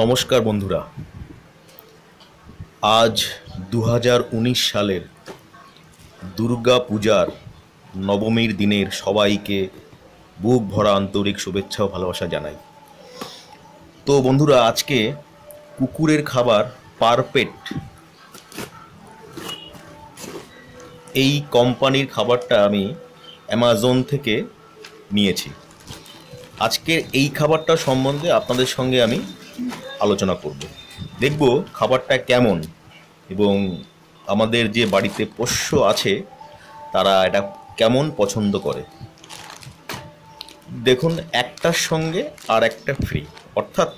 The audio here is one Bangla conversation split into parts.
নমস্কার বন্ধুরা আজ দু সালের দুর্গা পূজার নবমীর দিনের সবাইকে বুক ভরা আন্তরিক শুভেচ্ছা ও ভালোবাসা জানাই তো বন্ধুরা আজকে কুকুরের খাবার পারপেট এই কোম্পানির খাবারটা আমি অ্যামাজন থেকে নিয়েছি আজকে এই খাবারটা সম্বন্ধে আপনাদের সঙ্গে আমি আলোচনা করব দেখব খাবারটা কেমন এবং আমাদের যে বাড়িতে পোষ্য আছে তারা এটা কেমন পছন্দ করে দেখুন একটার সঙ্গে আর একটা ফ্রি অর্থাৎ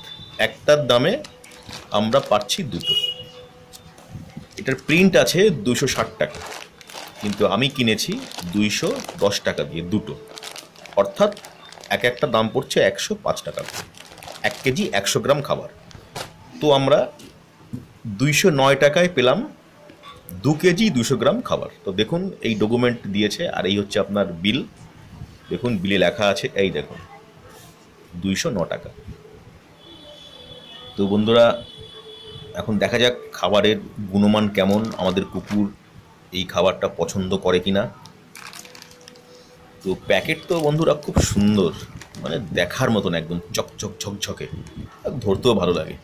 একটার দামে আমরা পাচ্ছি দুটো এটার প্রিন্ট আছে দুশো ষাট টাকা কিন্তু আমি কিনেছি দুইশো দশ টাকা দিয়ে দুটো অর্থাৎ এক একটা দাম পড়ছে একশো পাঁচ টাকা এক কেজি একশো গ্রাম খাবার তো আমরা দুইশো নয় টাকায় পেলাম দু কেজি দুশো গ্রাম খাবার তো দেখুন এই ডকুমেন্ট দিয়েছে আর এই হচ্ছে আপনার বিল দেখুন বিলে লেখা আছে এই দেখুন দুইশো ন টাকা তো বন্ধুরা এখন দেখা যাক খাবারের গুণমান কেমন আমাদের কুকুর এই খাবারটা পছন্দ করে কি না তো প্যাকেট তো বন্ধুরা খুব সুন্দর মানে দেখার মতন একদম চকচক ঝকঝকে ধরতেও ভালো লাগে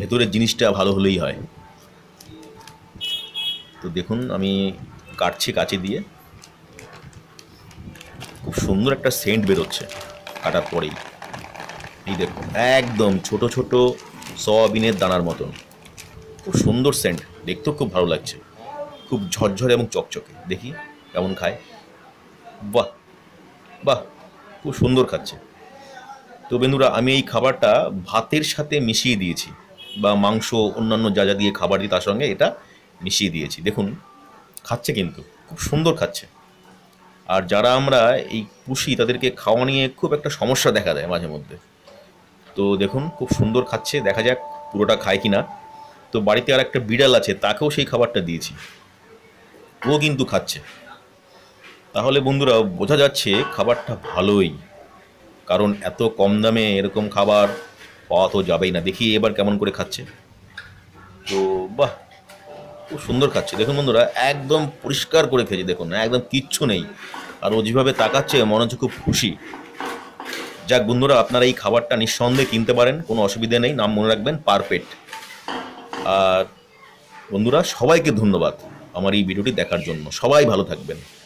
ভেতরের জিনিসটা ভালো হলেই হয় তো দেখুন আমি কাটছি কাচি দিয়ে খুব সুন্দর একটা সেন্ট বেরোচ্ছে কাটার পরেই এই দেখুন একদম ছোট ছোট সয়াবিনের দানার মতন খুব সুন্দর সেন্ট দেখতেও খুব ভালো লাগছে খুব ঝরঝরে এবং চকচকে দেখি কেমন খায় বাহ বাহ খুব সুন্দর খাচ্ছে তো বন্ধুরা আমি এই খাবারটা ভাতের সাথে মিশিয়ে দিয়েছি বা মাংস অন্যান্য যা যা দিয়ে খাবার দিই তার সঙ্গে এটা মিশিয়ে দিয়েছি দেখুন খাচ্ছে কিন্তু খুব সুন্দর খাচ্ছে আর যারা আমরা এই পুষি তাদেরকে খাওয়া নিয়ে খুব একটা সমস্যা দেখা দেয় মাঝে মধ্যে তো দেখুন খুব সুন্দর খাচ্ছে দেখা যাক পুরোটা খায় কি না তো বাড়িতে আর একটা বিড়াল আছে তাকেও সেই খাবারটা দিয়েছি ও কিন্তু খাচ্ছে তাহলে বন্ধুরা বোঝা যাচ্ছে খাবারটা ভালোই কারণ এত কম দামে এরকম খাবার পাওয়া তো যাবেই না দেখি এবার কেমন করে খাচ্ছে তো বাহ খুব সুন্দর খাচ্ছে দেখুন বন্ধুরা একদম পরিষ্কার করে খেয়েছে দেখুন না একদম কিচ্ছু নেই আর ও যেভাবে তাকাচ্ছে মনে হচ্ছে খুব খুশি যাক বন্ধুরা আপনারা এই খাবারটা নিঃসন্দেহে কিনতে পারেন কোনো অসুবিধা নেই নাম মনে রাখবেন পারফেক্ট আর বন্ধুরা সবাইকে ধন্যবাদ আমার এই ভিডিওটি দেখার জন্য সবাই ভালো থাকবেন